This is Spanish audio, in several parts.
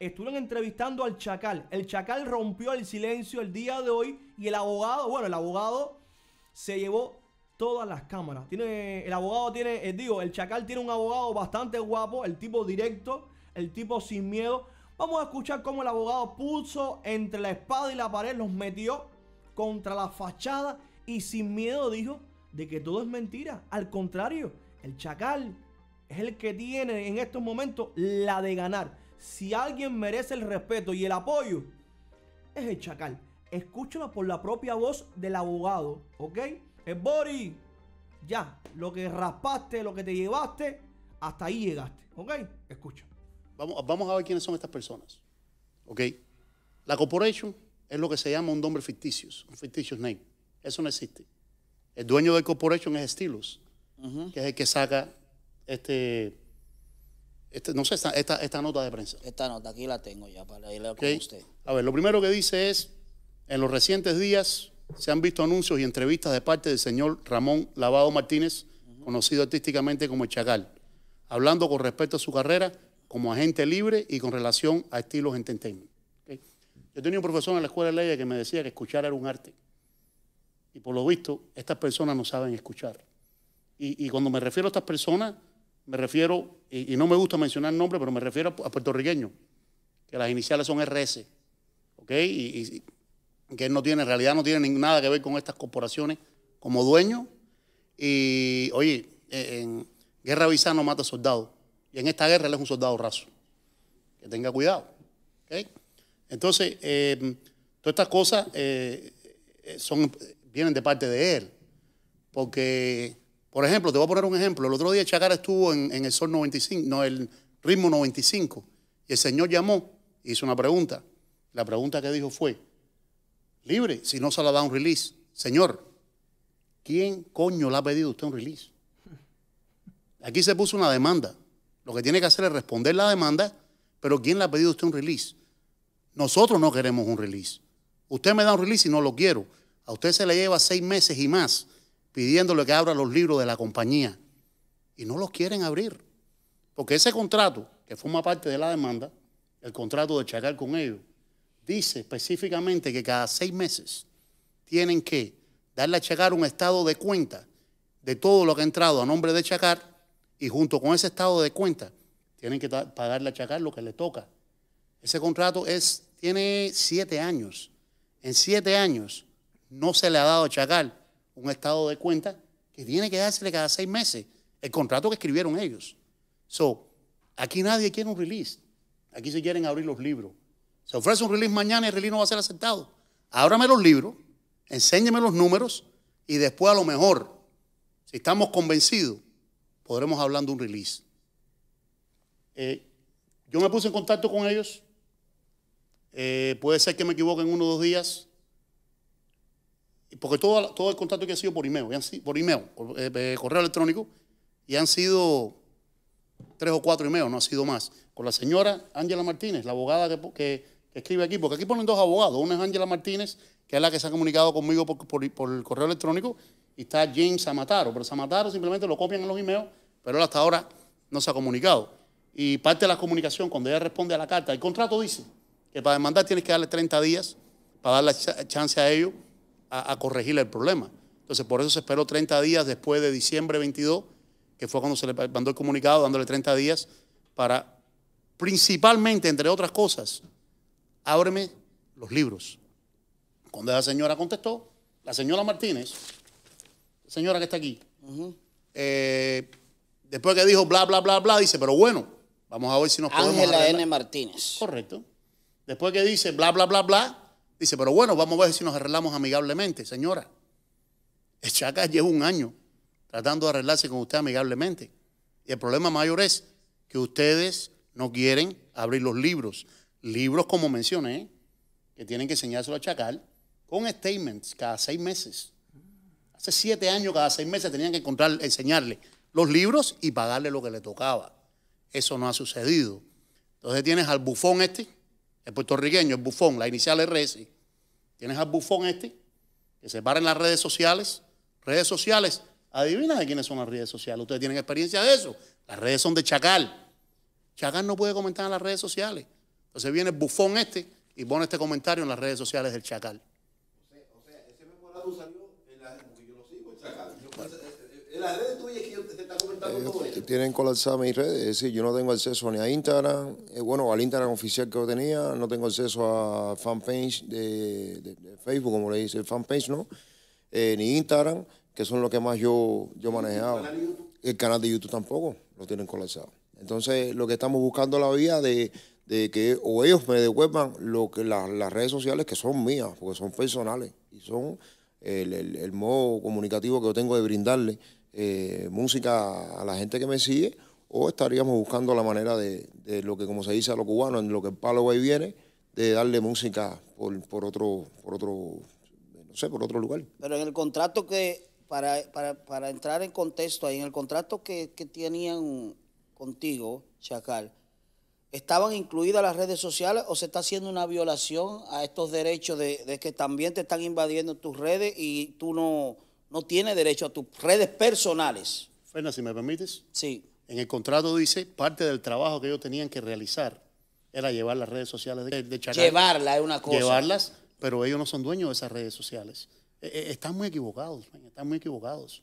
estuvieron entrevistando al Chacal. El Chacal rompió el silencio el día de hoy y el abogado, bueno, el abogado se llevó todas las cámaras. Tiene, el abogado tiene, eh, digo, el Chacal tiene un abogado bastante guapo, el tipo directo, el tipo sin miedo. Vamos a escuchar cómo el abogado puso entre la espada y la pared, los metió contra la fachada y sin miedo dijo de que todo es mentira. Al contrario, el Chacal es el que tiene en estos momentos la de ganar. Si alguien merece el respeto y el apoyo, es el chacal. Escúchalo por la propia voz del abogado, ¿ok? El eh, body, Ya, lo que raspaste, lo que te llevaste, hasta ahí llegaste, ¿ok? Escucha. Vamos, vamos a ver quiénes son estas personas, ¿ok? La corporation es lo que se llama un nombre ficticio, un fictitious name. Eso no existe. El dueño de corporation es Estilos, que es el que saca este este, no sé, esta, esta, nota de prensa. Esta nota aquí la tengo ya para leerla la con usted. A ver, lo primero que dice es, en los recientes días se han visto anuncios y entrevistas de parte del señor Ramón Lavado Martínez, conocido artísticamente como Chagal Chacal, hablando con respecto a su carrera como agente libre y con relación a estilos entertainment. Okay. Yo tenía un profesor en la escuela de leyes que me decía que escuchar era un arte. Y por lo visto, estas personas no saben escuchar. Y, y cuando me refiero a estas personas, me refiero, y, no me gusta mencionar nombres, pero me refiero a, puertorriqueño que las iniciales son RS, ¿ok? Y, que que no tiene, en realidad no tiene nada que ver con estas corporaciones como dueño. Y, oye, e, en guerra avisada mata soldados. Y en esta guerra él es un soldado raso. Que tenga cuidado, ¿ok? Entonces, eh, todas estas cosas eh, eh, son, vienen de parte de él, porque por ejemplo, te voy a poner un ejemplo. El otro día Chacara estuvo en, el Sol 95, no, el Ritmo 95. Y el señor llamó, hizo una pregunta. La pregunta que dijo fue, libre, si no se ha da un release. Señor, ¿quién coño le ha pedido usted un release? Aquí se puso una demanda. Lo que tiene que hacer es responder la demanda, pero ¿quién le ha pedido usted un release? Nosotros no queremos un release. Usted me da un release y no lo quiero. A usted se le lleva seis meses y más pidiéndole que abra los libros de la compañía y no los quieren abrir. Porque ese contrato, que forma parte de la demanda, el contrato de Chacal con ellos, dice específicamente que cada seis meses tienen que darle a Chacar un estado de cuenta de todo lo que ha entrado a nombre de Chacar y junto con ese estado de cuenta tienen que pagarle a Chacar lo que le toca. Ese contrato es, tiene siete años. En siete años no se le ha dado a Chacar un estado de cuenta que tiene que dársele cada seis meses el contrato que escribieron ellos. So, aquí nadie quiere un release. Aquí se quieren abrir los libros. Se ofrece un release mañana y el release no va a ser aceptado. Ábrame los libros, enséñeme los números y después a lo mejor, si estamos convencidos, podremos hablar de un release. Eh, yo me puse en contacto con ellos. Eh, puede ser que me equivoque en uno o dos días porque todo, todo el contrato que ha sido por email, por email, eh, eh, correo electrónico, y han sido tres o cuatro emails, no ha sido más. Con la señora Ángela Martínez, la abogada que, escribe aquí, porque aquí ponen dos abogados. Una es Ángela Martínez, que es la que se ha comunicado conmigo por, el correo electrónico, y está James Zamataro, pero Samataro simplemente lo copian en los emails, pero él hasta ahora no se ha comunicado. Y parte de la comunicación, cuando ella responde a la carta, el contrato dice que para demandar tienes que darle 30 días para dar la chance a ellos a, corregir el problema. Entonces, por eso se esperó 30 días después de diciembre 22, que fue cuando se le mandó el comunicado dándole 30 días para, principalmente, entre otras cosas, ábreme los libros. Cuando esa señora contestó, la señora Martínez, señora que está aquí, eh, después que dijo bla, bla, bla, bla, dice, pero bueno, vamos a ver si nos podemos... Ángela N. Martínez. Correcto. Después que dice bla, bla, bla, bla, Dice, pero bueno, vamos a ver si nos arreglamos amigablemente, señora. El Chaca lleva un año tratando de arreglarse con usted amigablemente. Y el problema mayor es que ustedes no quieren abrir los libros. Libros, como mencioné, que tienen que enseñárselo a Chacal, con statements cada seis meses. Hace siete años, cada seis meses tenían que encontrar, enseñarle los libros y pagarle lo que le tocaba. Eso no ha sucedido. Entonces tienes al bufón este, el puertorriqueño, el bufón, la inicial RS. Tienes al bufón este, que se para en las redes sociales. Redes sociales, adivina de quiénes son las redes sociales. Ustedes tienen experiencia de eso. Las redes son de Chacal. Chacal no puede comentar en las redes sociales. Entonces viene el bufón este y pone este comentario en las redes sociales del Chacal. O sea, ese salió en yo lo sigo, Chacal. Eh, tienen colapsadas mis redes, es decir, yo no tengo acceso ni a Instagram, eh, bueno, al Instagram oficial que yo tenía, no tengo acceso a fanpage de, Facebook, como le dice, el fanpage, ¿no? Eh, ni Instagram, que son los que más yo, yo manejaba. ¿El canal, de YouTube tampoco lo tienen colapsado. Entonces, lo que estamos buscando la vía de, que o ellos me devuelvan lo que las redes sociales que son mías, porque son personales y son el, el modo comunicativo que yo tengo de brindarle eh, música a la gente que me sigue, o estaríamos buscando la manera de, de lo que, como se dice a los cubanos, en lo que el palo ahí viene, de darle música por, otro, por otro, no sé, por otro lugar. Pero en el contrato que, para, entrar en contexto ahí, en el contrato que, tenían contigo, Chacal, ¿Estaban incluidas las redes sociales o se está haciendo una violación a estos derechos de, que también te están invadiendo tus redes y tú no, no tiene derecho a tus redes personales. Fernández, si me permites. Sí. En el contrato dice, parte del trabajo que ellos tenían que realizar era llevar las redes sociales de, de Llevarlas es una cosa. Llevarlas, pero ellos no son dueños de esas redes sociales. Eh, eh, están muy equivocados, están muy equivocados.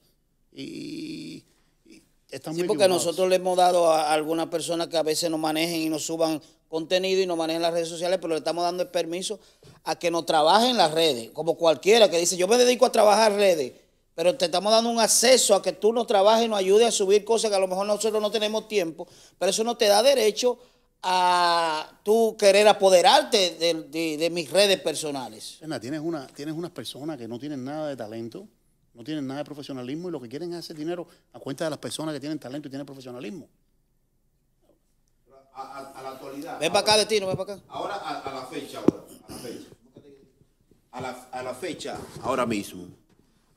Y, sí, porque nosotros le hemos dado a algunas personas que a veces nos manejen y nos suban contenido y nos manejen las redes sociales, pero le estamos dando el permiso a que nos trabajen las redes, como cualquiera que dice, yo me dedico a trabajar redes pero te estamos dando un acceso a que tú nos trabajes, nos ayudes a subir cosas que a lo mejor nosotros no tenemos tiempo, pero eso no te da derecho a tú querer apoderarte de, mis redes personales. tienes una, tienes unas personas que no tienen nada de talento, no tienen nada de profesionalismo y lo que quieren es hacer dinero a cuenta de las personas que tienen talento y tienen profesionalismo. A, la actualidad. Ven para acá, Destino, ven para acá. Ahora a, la fecha, ahora. A la fecha. a la fecha, ahora mismo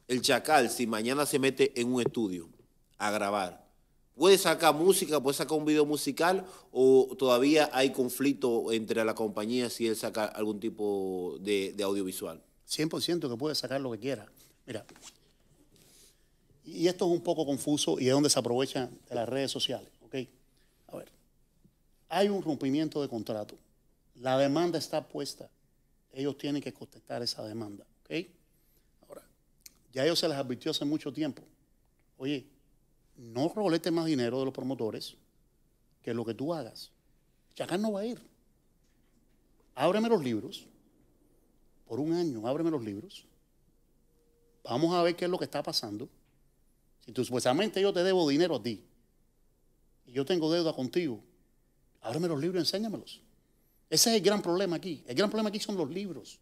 el Chacal, si mañana se mete en un estudio a grabar, ¿puede sacar música, puede sacar un video musical o todavía hay conflicto entre la compañía si él saca algún tipo de, audiovisual? 100% que puede sacar lo que quiera. Mira, y esto es un poco confuso y es donde se aprovechan las redes sociales. ¿ok? A ver, hay un rompimiento de contrato. La demanda está puesta. Ellos tienen que contestar esa demanda. ¿ok? Ya ellos se les advirtió hace mucho tiempo. Oye, no rolete más dinero de los promotores que lo que tú hagas. Chacán no va a ir. Ábreme los libros. Por un año, ábreme los libros. Vamos a ver qué es lo que está pasando. Si tú, supuestamente yo te debo dinero a ti y yo tengo deuda contigo, ábreme los libros, enséñamelos. Ese es el gran problema aquí. El gran problema aquí son los libros.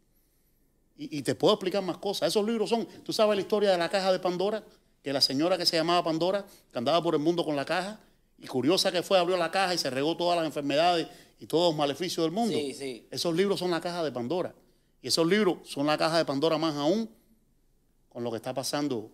Y, te puedo explicar más cosas. Esos libros son, tú sabes la historia de la caja de Pandora, que la señora que se llamaba Pandora, que andaba por el mundo con la caja, y curiosa que fue, abrió la caja y se regó todas las enfermedades y todos los maleficios del mundo. Sí, sí. Esos libros son la caja de Pandora. Y esos libros son la caja de Pandora más aún con lo que está pasando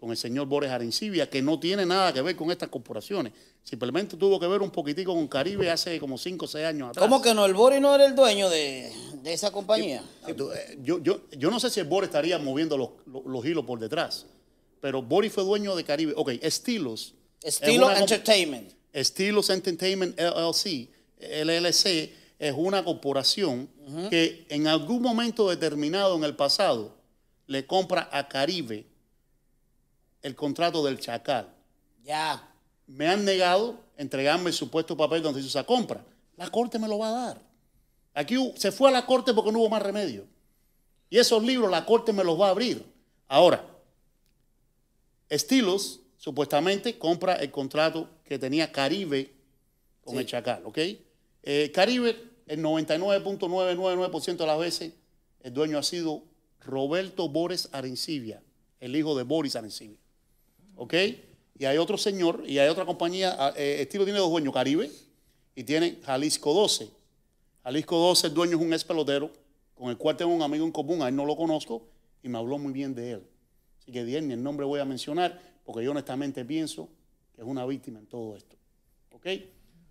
con el señor Boris Arencibia, que no tiene nada que ver con estas corporaciones. Simplemente tuvo que ver un poquitico con Caribe hace como 5 o 6 años atrás. ¿Cómo que no? ¿El Boris no era el dueño de, esa compañía? Eh, eh, yo, no sé si el Boris estaría moviendo los, hilos por detrás, pero Boris fue dueño de Caribe. Ok, Estilos. Estilos Entertainment. Estilos Entertainment LLC, LLC es una corporación que en algún momento determinado en el pasado le compra a Caribe el contrato del Chacal. Ya. Me han negado entregarme el supuesto papel donde hizo esa compra. La corte me lo va a dar. Aquí se fue a la corte porque no hubo más remedio. Y esos libros la corte me los va a abrir. Ahora, Estilos supuestamente compra el contrato que tenía Caribe con el Chacal, ¿ok? Eh, Caribe, el 99.999% de las veces, el dueño ha sido Roberto Boris Arencibia, el hijo de Boris Arencibia. ¿ok? Y hay otro señor, y hay otra compañía, ah, eh, Estilo tiene dos dueños, Caribe, y tiene Jalisco 12. Jalisco 12, el dueño es un ex pelotero, con el cual tengo un amigo en común, a él no lo conozco, y me habló muy bien de él. Así que bien, ni el nombre voy a mencionar, porque yo honestamente pienso que es una víctima en todo esto. ¿Ok?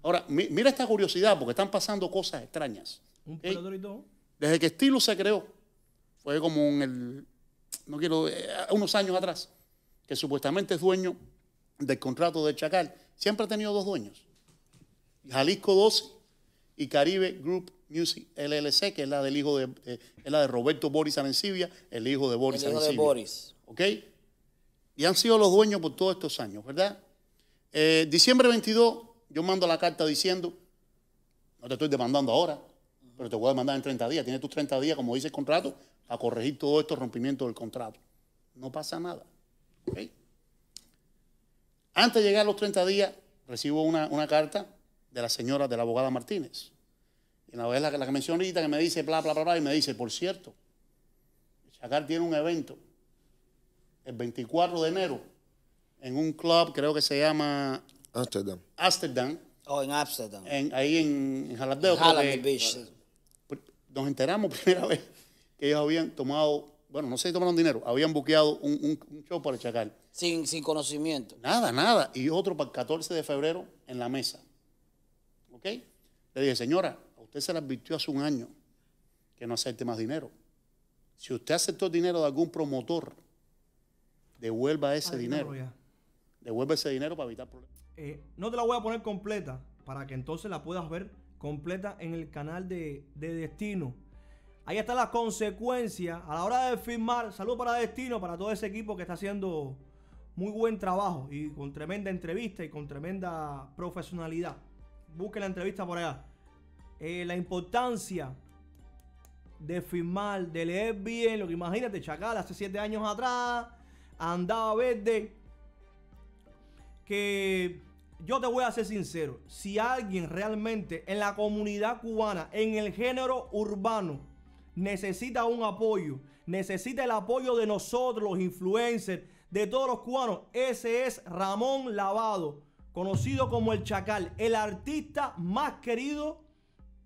Ahora, mira esta curiosidad, porque están pasando cosas extrañas. Un pelotero y dos. Desde que Estilo se creó, fue como en el, no quiero, eh, unos años atrás que supuestamente es dueño del contrato de Chacal, siempre ha tenido dos dueños. Jalisco 12 y Caribe Group Music LLC, que es la del hijo de, la de Roberto Boris Arencibia, el hijo de Boris el Boris. Y han sido los dueños por todos estos años, ¿verdad? Eh, diciembre 22, yo mando la carta diciendo, no te estoy demandando ahora, pero te voy a demandar en 30 días. Tienes tus 30 días, como dice el contrato, a corregir todo estos rompimientos del contrato. No pasa nada. Antes de llegar a los 30 días, recibo una, carta de la señora, de la abogada Martínez. Y la, la, la que mencionó ahorita que me dice bla, bla, bla, bla, y me dice, por cierto, Chacar tiene un evento el 24 de enero en un club, creo que se llama Amsterdam. Amsterdam. Oh, en Amsterdam. ahí en, en Beach. Pues, nos enteramos primera vez que ellos habían tomado bueno, no sé si tomaron dinero, habían buqueado un, show para el Chacal. Sin, conocimiento. Nada, nada. Y otro para el 14 de febrero en la mesa. ¿Ok? Le dije, señora, a usted se le advirtió hace un año que no acepte más dinero. Si usted aceptó el dinero de algún promotor, devuelva ese dinero. devuelva ese dinero para evitar problemas. Eh, no te la voy a poner completa para que entonces la puedas ver completa en el canal de, de Destino Ahí están las consecuencias a la hora de firmar. Salud para Destino, para todo ese equipo que está haciendo muy buen trabajo y con tremenda entrevista y con tremenda profesionalidad. Busque la entrevista por allá. Eh, la importancia de firmar, de leer bien, lo que imagínate, Chacal hace 7 años atrás, andaba verde. Que yo te voy a ser sincero, si alguien realmente en la comunidad cubana, en el género urbano, necesita un apoyo, necesita el apoyo de nosotros, los influencers, de todos los cubanos. Ese es Ramón Lavado, conocido como el Chacal, el artista más querido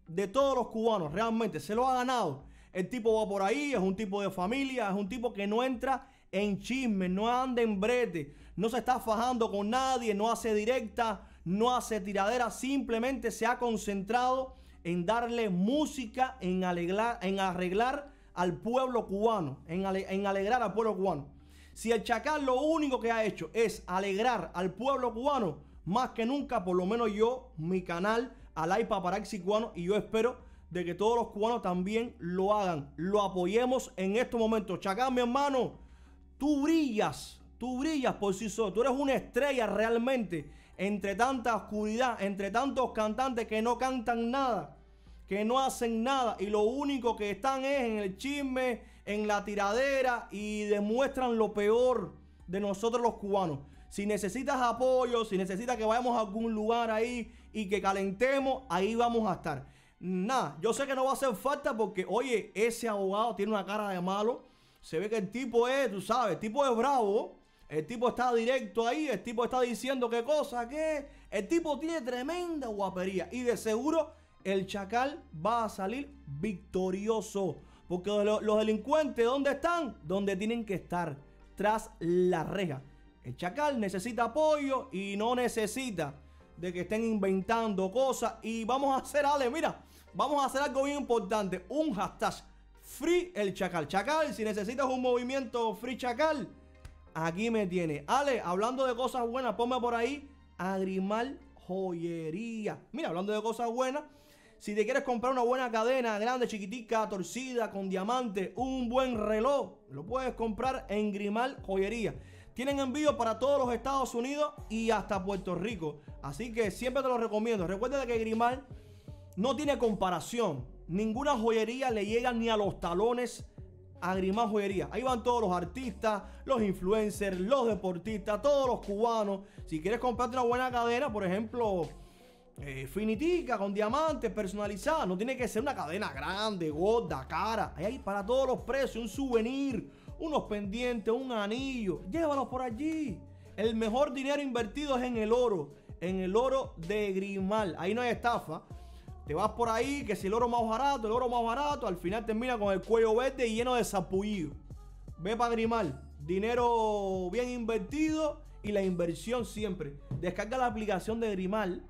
de todos los cubanos, realmente, se lo ha ganado. El tipo va por ahí, es un tipo de familia, es un tipo que no entra en chisme, no anda en brete, no se está fajando con nadie, no hace directa, no hace tiradera, simplemente se ha concentrado en darle música, en, alegrar, en arreglar al pueblo cubano, en, alegrar al pueblo cubano. Si el Chacal lo único que ha hecho es alegrar al pueblo cubano, más que nunca, por lo menos yo, mi canal, Alay Paparaxi Cubano, y yo espero de que todos los cubanos también lo hagan, lo apoyemos en estos momentos. Chacal, mi hermano, tú brillas, tú brillas por sí solo, tú eres una estrella realmente entre tanta oscuridad, entre tantos cantantes que no cantan nada, que no hacen nada y lo único que están es en el chisme, en la tiradera y demuestran lo peor de nosotros los cubanos. Si necesitas apoyo, si necesitas que vayamos a algún lugar ahí y que calentemos, ahí vamos a estar. Nada, yo sé que no va a hacer falta porque, oye, ese abogado tiene una cara de malo. Se ve que el tipo es, tú sabes, el tipo es bravo. El tipo está directo ahí, el tipo está diciendo qué cosa, qué. El tipo tiene tremenda guapería y de seguro el chacal va a salir victorioso. Porque los delincuentes, ¿dónde están? Donde tienen que estar, tras la reja. El chacal necesita apoyo y no necesita de que estén inventando cosas. Y vamos a hacer, Ale, mira, vamos a hacer algo bien importante. Un hashtag, free el chacal. Chacal, si necesitas un movimiento free chacal, Aquí me tiene. Ale, hablando de cosas buenas, ponme por ahí Grimal Joyería. Mira, hablando de cosas buenas, si te quieres comprar una buena cadena, grande, chiquitica, torcida, con diamante, un buen reloj, lo puedes comprar en Grimal Joyería. Tienen envío para todos los Estados Unidos y hasta Puerto Rico. Así que siempre te lo recomiendo. Recuerda que Grimal no tiene comparación. Ninguna joyería le llega ni a los talones Grimal Joyería. Ahí van todos los artistas, los influencers, los deportistas, todos los cubanos. Si quieres comprarte una buena cadena, por ejemplo, eh, finitica, con diamantes, personalizada, no tiene que ser una cadena grande, gorda, cara. Ahí hay para todos los precios, un souvenir, unos pendientes, un anillo. Llévalos por allí. El mejor dinero invertido es en el oro, en el oro de Grimal. Ahí no hay estafa. Te vas por ahí, que si el oro más barato, el oro más barato, al final termina con el cuello verde y lleno de zapullido Ve para Grimal, dinero bien invertido y la inversión siempre. Descarga la aplicación de Grimal